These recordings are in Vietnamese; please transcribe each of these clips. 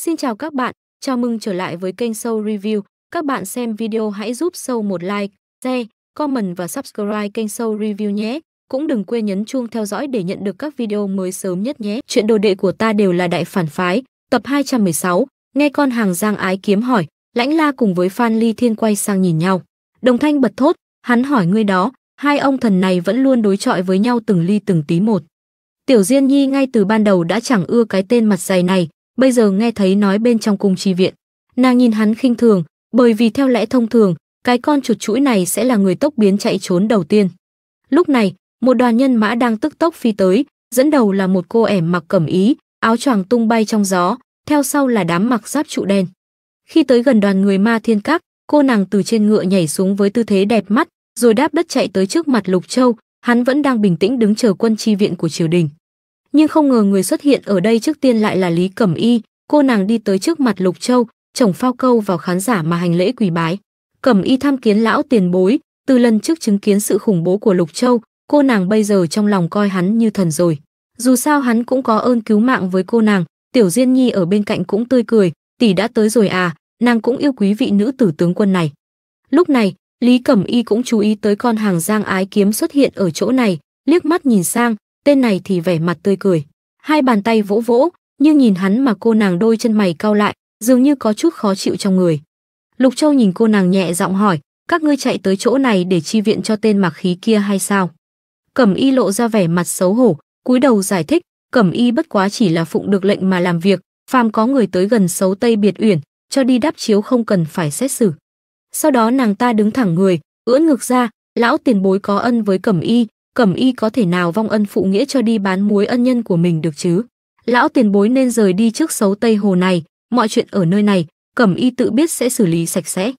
Xin chào các bạn, chào mừng trở lại với kênh Show Review. Các bạn xem video hãy giúp Show một like, share, comment và subscribe kênh Show Review nhé. Cũng đừng quên nhấn chuông theo dõi để nhận được các video mới sớm nhất nhé. Chuyện đồ đệ của ta đều là đại phản phái, tập 216, nghe con hàng giang ái kiếm hỏi, lãnh la cùng với Phan Ly Thiên quay sang nhìn nhau. Đồng thanh bật thốt, hắn hỏi ngươi đó, hai ông thần này vẫn luôn đối chọi với nhau từng ly từng tí một. Tiểu Diên Nhi ngay từ ban đầu đã chẳng ưa cái tên mặt dày này, bây giờ nghe thấy nói bên trong cung chi viện. Nàng nhìn hắn khinh thường, bởi vì theo lẽ thông thường, cái con chuột chuỗi này sẽ là người tốc biến chạy trốn đầu tiên. Lúc này, một đoàn nhân mã đang tức tốc phi tới, dẫn đầu là một cô ẻm mặc cẩm ý, áo choàng tung bay trong gió, theo sau là đám mặc giáp trụ đen. Khi tới gần đoàn người ma thiên các, cô nàng từ trên ngựa nhảy xuống với tư thế đẹp mắt, rồi đáp đất chạy tới trước mặt Lục Châu, hắn vẫn đang bình tĩnh đứng chờ quân chi viện của triều đình nhưng không ngờ người xuất hiện ở đây trước tiên lại là Lý Cẩm Y, cô nàng đi tới trước mặt Lục Châu, chồng phao câu vào khán giả mà hành lễ quỳ bái. Cẩm Y tham kiến lão tiền bối, từ lần trước chứng kiến sự khủng bố của Lục Châu, cô nàng bây giờ trong lòng coi hắn như thần rồi. Dù sao hắn cũng có ơn cứu mạng với cô nàng, Tiểu Diên Nhi ở bên cạnh cũng tươi cười, tỷ đã tới rồi à, nàng cũng yêu quý vị nữ tử tướng quân này. Lúc này, Lý Cẩm Y cũng chú ý tới con hàng Giang Ái Kiếm xuất hiện ở chỗ này, liếc mắt nhìn sang, tên này thì vẻ mặt tươi cười hai bàn tay vỗ vỗ nhưng nhìn hắn mà cô nàng đôi chân mày cau lại dường như có chút khó chịu trong người lục châu nhìn cô nàng nhẹ giọng hỏi các ngươi chạy tới chỗ này để chi viện cho tên mặc khí kia hay sao cẩm y lộ ra vẻ mặt xấu hổ cúi đầu giải thích cẩm y bất quá chỉ là phụng được lệnh mà làm việc phàm có người tới gần xấu tây biệt uyển cho đi đáp chiếu không cần phải xét xử sau đó nàng ta đứng thẳng người ưỡn ngực ra lão tiền bối có ân với cẩm y cẩm y có thể nào vong ân phụ nghĩa cho đi bán muối ân nhân của mình được chứ lão tiền bối nên rời đi trước xấu tây hồ này mọi chuyện ở nơi này cẩm y tự biết sẽ xử lý sạch sẽ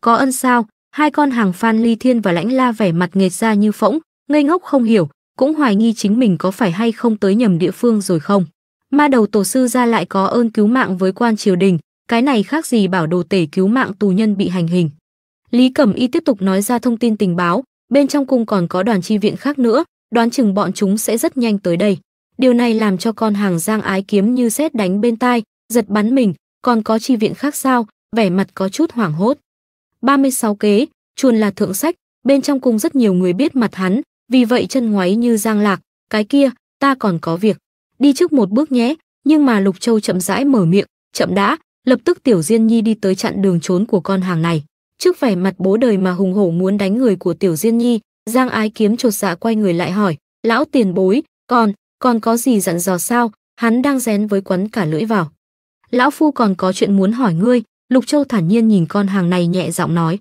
có ân sao hai con hàng phan ly thiên và lãnh la vẻ mặt nghệt ra như phỗng ngây ngốc không hiểu cũng hoài nghi chính mình có phải hay không tới nhầm địa phương rồi không ma đầu tổ sư ra lại có ơn cứu mạng với quan triều đình cái này khác gì bảo đồ tể cứu mạng tù nhân bị hành hình lý cẩm y tiếp tục nói ra thông tin tình báo bên trong cung còn có đoàn chi viện khác nữa, đoán chừng bọn chúng sẽ rất nhanh tới đây. Điều này làm cho con hàng giang ái kiếm như sét đánh bên tai, giật bắn mình, còn có chi viện khác sao, vẻ mặt có chút hoảng hốt. 36 kế, chuồn là thượng sách, bên trong cung rất nhiều người biết mặt hắn, vì vậy chân ngoáy như giang lạc, cái kia, ta còn có việc. Đi trước một bước nhé, nhưng mà Lục Châu chậm rãi mở miệng, chậm đã, lập tức Tiểu Diên Nhi đi tới chặn đường trốn của con hàng này. Trước vẻ mặt bố đời mà hùng hổ muốn đánh người của Tiểu Diên Nhi, Giang Ái Kiếm chột dạ quay người lại hỏi, lão tiền bối, còn, còn có gì dặn dò sao? Hắn đang rén với quấn cả lưỡi vào. Lão Phu còn có chuyện muốn hỏi ngươi, Lục Châu thản nhiên nhìn con hàng này nhẹ giọng nói.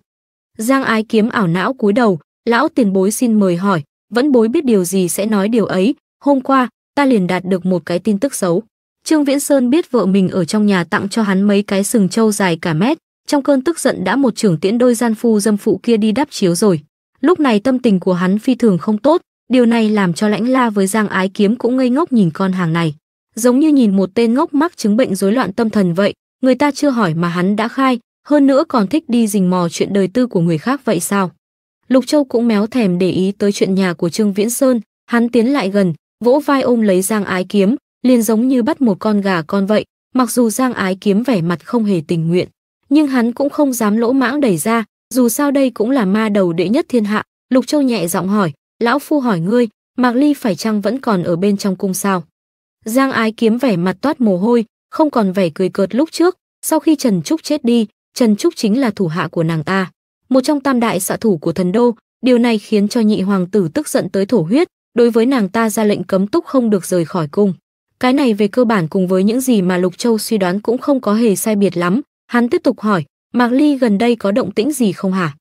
Giang Ái Kiếm ảo não cúi đầu, lão tiền bối xin mời hỏi, vẫn bối biết điều gì sẽ nói điều ấy, hôm qua, ta liền đạt được một cái tin tức xấu. Trương Viễn Sơn biết vợ mình ở trong nhà tặng cho hắn mấy cái sừng trâu dài cả mét, trong cơn tức giận đã một trưởng tiễn đôi gian phu dâm phụ kia đi đắp chiếu rồi. Lúc này tâm tình của hắn phi thường không tốt, điều này làm cho lãnh la với giang ái kiếm cũng ngây ngốc nhìn con hàng này. Giống như nhìn một tên ngốc mắc chứng bệnh rối loạn tâm thần vậy, người ta chưa hỏi mà hắn đã khai, hơn nữa còn thích đi rình mò chuyện đời tư của người khác vậy sao. Lục Châu cũng méo thèm để ý tới chuyện nhà của Trương Viễn Sơn, hắn tiến lại gần, vỗ vai ôm lấy giang ái kiếm, liền giống như bắt một con gà con vậy, mặc dù giang ái kiếm vẻ mặt không hề tình nguyện nhưng hắn cũng không dám lỗ mãng đẩy ra, dù sao đây cũng là ma đầu đệ nhất thiên hạ. Lục Châu nhẹ giọng hỏi, lão phu hỏi ngươi, Mạc Ly phải chăng vẫn còn ở bên trong cung sao? Giang Ái Kiếm vẻ mặt toát mồ hôi, không còn vẻ cười cợt lúc trước, sau khi Trần Trúc chết đi, Trần Trúc chính là thủ hạ của nàng ta, một trong tam đại xạ thủ của thần đô, điều này khiến cho nhị hoàng tử tức giận tới thổ huyết, đối với nàng ta ra lệnh cấm túc không được rời khỏi cung. Cái này về cơ bản cùng với những gì mà Lục Châu suy đoán cũng không có hề sai biệt lắm, Hắn tiếp tục hỏi, Mạc Ly gần đây có động tĩnh gì không hả?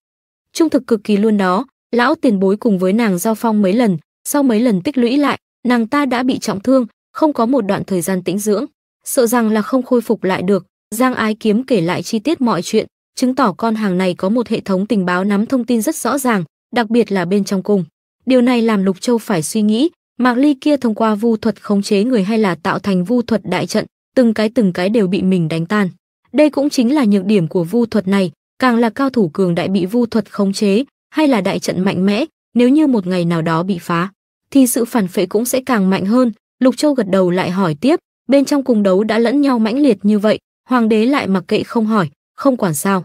Trung thực cực kỳ luôn đó, lão tiền bối cùng với nàng giao phong mấy lần, sau mấy lần tích lũy lại, nàng ta đã bị trọng thương, không có một đoạn thời gian tĩnh dưỡng, sợ rằng là không khôi phục lại được. Giang Ái Kiếm kể lại chi tiết mọi chuyện, chứng tỏ con hàng này có một hệ thống tình báo nắm thông tin rất rõ ràng, đặc biệt là bên trong cung. Điều này làm Lục Châu phải suy nghĩ, Mạc Ly kia thông qua vu thuật khống chế người hay là tạo thành vu thuật đại trận, từng cái từng cái đều bị mình đánh tan. Đây cũng chính là nhược điểm của vu thuật này, càng là cao thủ cường đại bị vu thuật khống chế, hay là đại trận mạnh mẽ, nếu như một ngày nào đó bị phá, thì sự phản phệ cũng sẽ càng mạnh hơn. Lục Châu gật đầu lại hỏi tiếp, bên trong cùng đấu đã lẫn nhau mãnh liệt như vậy, hoàng đế lại mặc kệ không hỏi, không quản sao.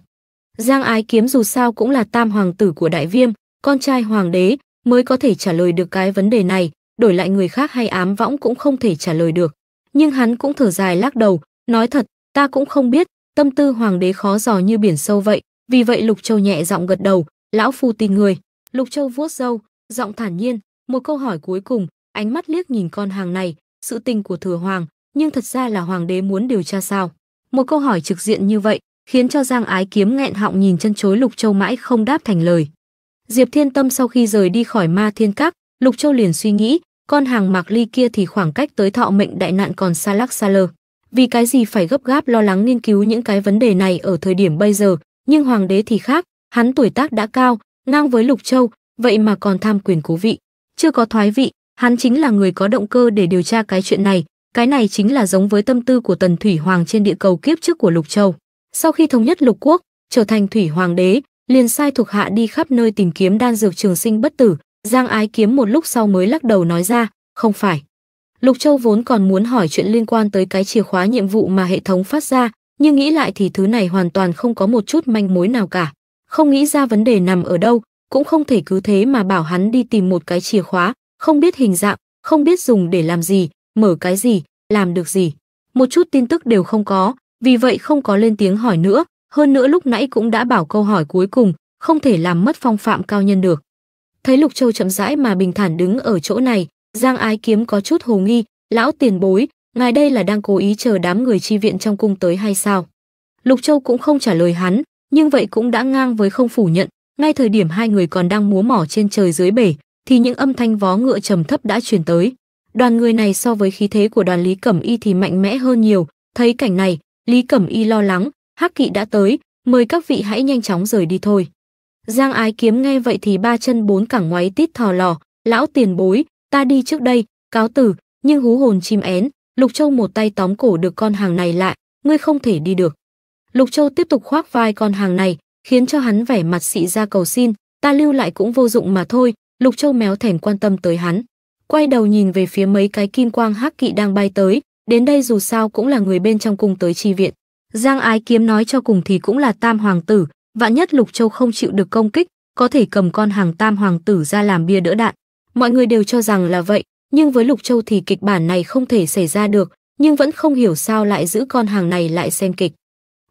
Giang Ái Kiếm dù sao cũng là tam hoàng tử của Đại Viêm, con trai hoàng đế, mới có thể trả lời được cái vấn đề này, đổi lại người khác hay ám võng cũng không thể trả lời được. Nhưng hắn cũng thở dài lắc đầu, nói thật, ta cũng không biết, Tâm tư hoàng đế khó dò như biển sâu vậy, vì vậy Lục Châu nhẹ giọng gật đầu, lão phu tin người. Lục Châu vuốt râu, giọng thản nhiên, một câu hỏi cuối cùng, ánh mắt liếc nhìn con hàng này, sự tình của thừa hoàng, nhưng thật ra là hoàng đế muốn điều tra sao? Một câu hỏi trực diện như vậy, khiến cho Giang Ái Kiếm nghẹn họng nhìn chân chối Lục Châu mãi không đáp thành lời. Diệp Thiên Tâm sau khi rời đi khỏi Ma Thiên Các, Lục Châu liền suy nghĩ, con hàng Mạc Ly kia thì khoảng cách tới thọ mệnh đại nạn còn xa lắc xa lơ vì cái gì phải gấp gáp lo lắng nghiên cứu những cái vấn đề này ở thời điểm bây giờ, nhưng hoàng đế thì khác, hắn tuổi tác đã cao, ngang với Lục Châu, vậy mà còn tham quyền cố vị, chưa có thoái vị, hắn chính là người có động cơ để điều tra cái chuyện này, cái này chính là giống với tâm tư của Tần Thủy Hoàng trên địa cầu kiếp trước của Lục Châu. Sau khi thống nhất Lục Quốc, trở thành Thủy Hoàng đế, liền sai thuộc hạ đi khắp nơi tìm kiếm đan dược trường sinh bất tử, Giang Ái Kiếm một lúc sau mới lắc đầu nói ra, không phải Lục Châu vốn còn muốn hỏi chuyện liên quan tới cái chìa khóa nhiệm vụ mà hệ thống phát ra, nhưng nghĩ lại thì thứ này hoàn toàn không có một chút manh mối nào cả. Không nghĩ ra vấn đề nằm ở đâu, cũng không thể cứ thế mà bảo hắn đi tìm một cái chìa khóa, không biết hình dạng, không biết dùng để làm gì, mở cái gì, làm được gì. Một chút tin tức đều không có, vì vậy không có lên tiếng hỏi nữa, hơn nữa lúc nãy cũng đã bảo câu hỏi cuối cùng, không thể làm mất phong phạm cao nhân được. Thấy Lục Châu chậm rãi mà bình thản đứng ở chỗ này, Giang Ái Kiếm có chút hồ nghi, lão tiền bối, ngài đây là đang cố ý chờ đám người chi viện trong cung tới hay sao? Lục Châu cũng không trả lời hắn, nhưng vậy cũng đã ngang với không phủ nhận, ngay thời điểm hai người còn đang múa mỏ trên trời dưới bể, thì những âm thanh vó ngựa trầm thấp đã truyền tới. Đoàn người này so với khí thế của đoàn Lý Cẩm Y thì mạnh mẽ hơn nhiều, thấy cảnh này, Lý Cẩm Y lo lắng, Hắc Kỵ đã tới, mời các vị hãy nhanh chóng rời đi thôi. Giang Ái Kiếm nghe vậy thì ba chân bốn cẳng ngoáy tít thò lò, lão tiền bối, ta đi trước đây, cáo tử, nhưng hú hồn chim én, Lục Châu một tay tóm cổ được con hàng này lại, ngươi không thể đi được. Lục Châu tiếp tục khoác vai con hàng này, khiến cho hắn vẻ mặt xị ra cầu xin, ta lưu lại cũng vô dụng mà thôi, Lục Châu méo thèm quan tâm tới hắn. Quay đầu nhìn về phía mấy cái kim quang hắc kỵ đang bay tới, đến đây dù sao cũng là người bên trong cung tới chi viện. Giang Ái Kiếm nói cho cùng thì cũng là tam hoàng tử, vạn nhất Lục Châu không chịu được công kích, có thể cầm con hàng tam hoàng tử ra làm bia đỡ đạn mọi người đều cho rằng là vậy, nhưng với Lục Châu thì kịch bản này không thể xảy ra được, nhưng vẫn không hiểu sao lại giữ con hàng này lại xem kịch.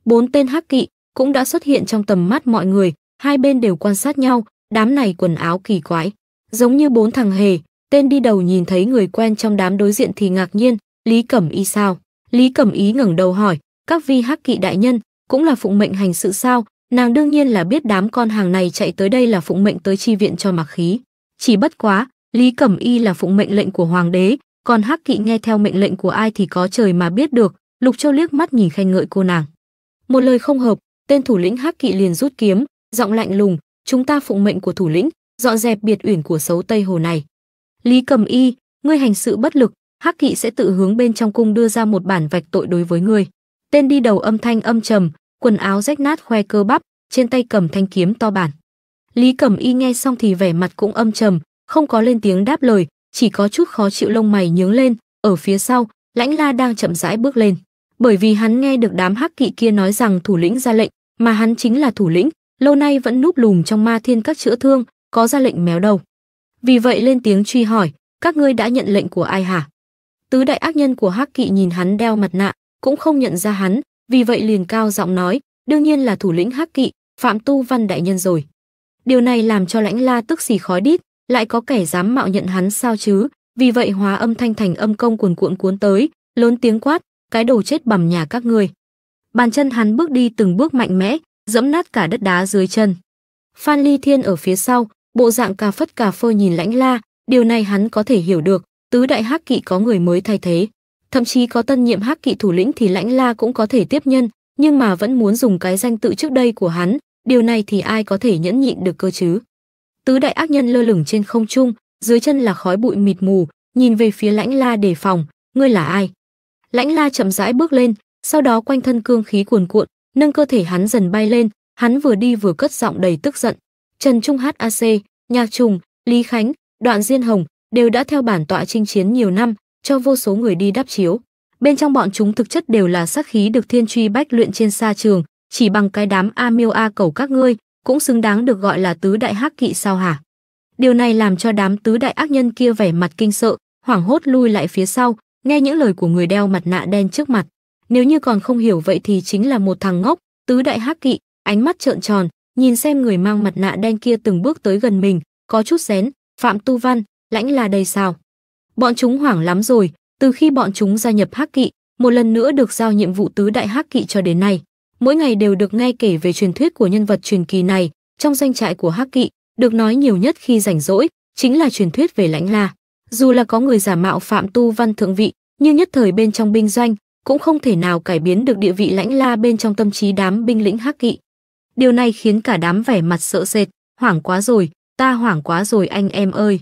Bốn tên hắc kỵ cũng đã xuất hiện trong tầm mắt mọi người, hai bên đều quan sát nhau, đám này quần áo kỳ quái, giống như bốn thằng hề, tên đi đầu nhìn thấy người quen trong đám đối diện thì ngạc nhiên, Lý Cẩm Y sao? Lý Cẩm Ý ngẩng đầu hỏi, các vi hắc kỵ đại nhân cũng là phụng mệnh hành sự sao? Nàng đương nhiên là biết đám con hàng này chạy tới đây là phụng mệnh tới chi viện cho Mạc Khí. Chỉ bất quá, Lý Cẩm Y là phụng mệnh lệnh của hoàng đế, còn Hắc Kỵ nghe theo mệnh lệnh của ai thì có trời mà biết được, Lục Châu liếc mắt nhìn khen ngợi cô nàng. Một lời không hợp, tên thủ lĩnh Hắc Kỵ liền rút kiếm, giọng lạnh lùng, "Chúng ta phụng mệnh của thủ lĩnh, dọn dẹp biệt uyển của xấu Tây Hồ này." Lý Cẩm Y, ngươi hành sự bất lực, Hắc Kỵ sẽ tự hướng bên trong cung đưa ra một bản vạch tội đối với ngươi. Tên đi đầu âm thanh âm trầm, quần áo rách nát khoe cơ bắp, trên tay cầm thanh kiếm to bản. Lý Cẩm Y nghe xong thì vẻ mặt cũng âm trầm, không có lên tiếng đáp lời, chỉ có chút khó chịu lông mày nhướng lên, ở phía sau, Lãnh La đang chậm rãi bước lên. Bởi vì hắn nghe được đám hắc kỵ kia nói rằng thủ lĩnh ra lệnh, mà hắn chính là thủ lĩnh, lâu nay vẫn núp lùm trong ma thiên các chữa thương, có ra lệnh méo đầu. Vì vậy lên tiếng truy hỏi, các ngươi đã nhận lệnh của ai hả? Tứ đại ác nhân của hắc kỵ nhìn hắn đeo mặt nạ, cũng không nhận ra hắn, vì vậy liền cao giọng nói, đương nhiên là thủ lĩnh hắc kỵ, Phạm Tu Văn đại nhân rồi. Điều này làm cho Lãnh La tức xì khói đít, lại có kẻ dám mạo nhận hắn sao chứ? Vì vậy hóa âm thanh thành âm công cuồn cuộn cuốn tới, lớn tiếng quát, cái đồ chết bầm nhà các ngươi. Bàn chân hắn bước đi từng bước mạnh mẽ, dẫm nát cả đất đá dưới chân. Phan Ly Thiên ở phía sau, bộ dạng cà phất cà phơ nhìn lãnh la, điều này hắn có thể hiểu được, tứ đại hắc kỵ có người mới thay thế. Thậm chí có tân nhiệm hắc kỵ thủ lĩnh thì lãnh la cũng có thể tiếp nhân, nhưng mà vẫn muốn dùng cái danh tự trước đây của hắn, điều này thì ai có thể nhẫn nhịn được cơ chứ tứ đại ác nhân lơ lửng trên không trung, dưới chân là khói bụi mịt mù, nhìn về phía Lãnh La đề phòng, ngươi là ai? Lãnh La chậm rãi bước lên, sau đó quanh thân cương khí cuồn cuộn, nâng cơ thể hắn dần bay lên, hắn vừa đi vừa cất giọng đầy tức giận. Trần Trung HAC, Nhạc Trùng, Lý Khánh, Đoạn Diên Hồng đều đã theo bản tọa chinh chiến nhiều năm, cho vô số người đi đắp chiếu. Bên trong bọn chúng thực chất đều là sát khí được thiên truy bách luyện trên sa trường, chỉ bằng cái đám A Miêu A cầu các ngươi, cũng xứng đáng được gọi là tứ đại hắc kỵ sao hả? Điều này làm cho đám tứ đại ác nhân kia vẻ mặt kinh sợ, hoảng hốt lui lại phía sau, nghe những lời của người đeo mặt nạ đen trước mặt. Nếu như còn không hiểu vậy thì chính là một thằng ngốc, tứ đại hắc kỵ, ánh mắt trợn tròn, nhìn xem người mang mặt nạ đen kia từng bước tới gần mình, có chút xén, Phạm Tu Văn, lãnh là đây sao? Bọn chúng hoảng lắm rồi, từ khi bọn chúng gia nhập hắc kỵ, một lần nữa được giao nhiệm vụ tứ đại hắc kỵ cho đến nay mỗi ngày đều được nghe kể về truyền thuyết của nhân vật truyền kỳ này trong doanh trại của hắc kỵ được nói nhiều nhất khi rảnh rỗi chính là truyền thuyết về lãnh la dù là có người giả mạo phạm tu văn thượng vị nhưng nhất thời bên trong binh doanh cũng không thể nào cải biến được địa vị lãnh la bên trong tâm trí đám binh lĩnh hắc kỵ điều này khiến cả đám vẻ mặt sợ sệt hoảng quá rồi ta hoảng quá rồi anh em ơi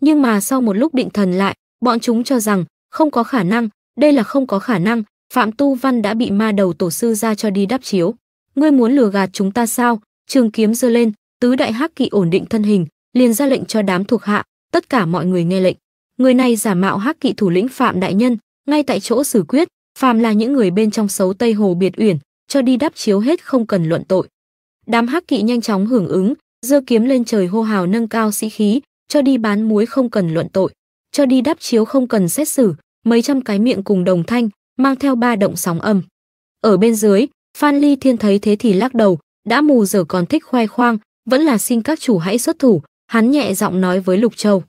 nhưng mà sau một lúc định thần lại bọn chúng cho rằng không có khả năng đây là không có khả năng Phạm Tu Văn đã bị ma đầu tổ sư ra cho đi đắp chiếu. Ngươi muốn lừa gạt chúng ta sao? Trường kiếm giơ lên, tứ đại hắc kỵ ổn định thân hình, liền ra lệnh cho đám thuộc hạ, tất cả mọi người nghe lệnh. Người này giả mạo hắc kỵ thủ lĩnh Phạm đại nhân, ngay tại chỗ xử quyết, phàm là những người bên trong xấu Tây Hồ biệt uyển, cho đi đắp chiếu hết không cần luận tội. Đám hắc kỵ nhanh chóng hưởng ứng, giơ kiếm lên trời hô hào nâng cao sĩ khí, cho đi bán muối không cần luận tội, cho đi đắp chiếu không cần xét xử, mấy trăm cái miệng cùng đồng thanh, mang theo ba động sóng âm. Ở bên dưới, Phan Ly Thiên thấy thế thì lắc đầu, đã mù giờ còn thích khoe khoang, vẫn là xin các chủ hãy xuất thủ, hắn nhẹ giọng nói với Lục Châu.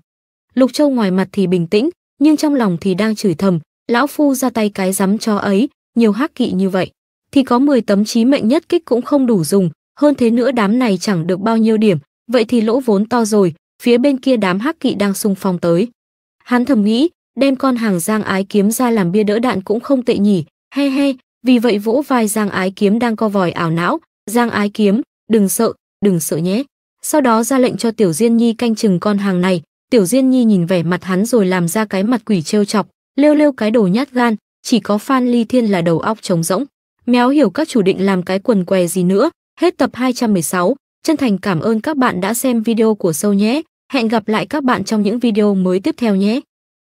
Lục Châu ngoài mặt thì bình tĩnh, nhưng trong lòng thì đang chửi thầm, lão phu ra tay cái rắm cho ấy, nhiều hắc kỵ như vậy, thì có 10 tấm trí mệnh nhất kích cũng không đủ dùng, hơn thế nữa đám này chẳng được bao nhiêu điểm, vậy thì lỗ vốn to rồi, phía bên kia đám hắc kỵ đang xung phong tới. Hắn thầm nghĩ, đem con hàng Giang Ái Kiếm ra làm bia đỡ đạn cũng không tệ nhỉ, he he, vì vậy vỗ vai Giang Ái Kiếm đang co vòi ảo não, Giang Ái Kiếm, đừng sợ, đừng sợ nhé. Sau đó ra lệnh cho Tiểu Diên Nhi canh chừng con hàng này, Tiểu Diên Nhi nhìn vẻ mặt hắn rồi làm ra cái mặt quỷ trêu chọc, lêu lêu cái đồ nhát gan, chỉ có Phan Ly Thiên là đầu óc trống rỗng. Méo hiểu các chủ định làm cái quần què gì nữa. Hết tập 216, chân thành cảm ơn các bạn đã xem video của Sâu nhé. Hẹn gặp lại các bạn trong những video mới tiếp theo nhé.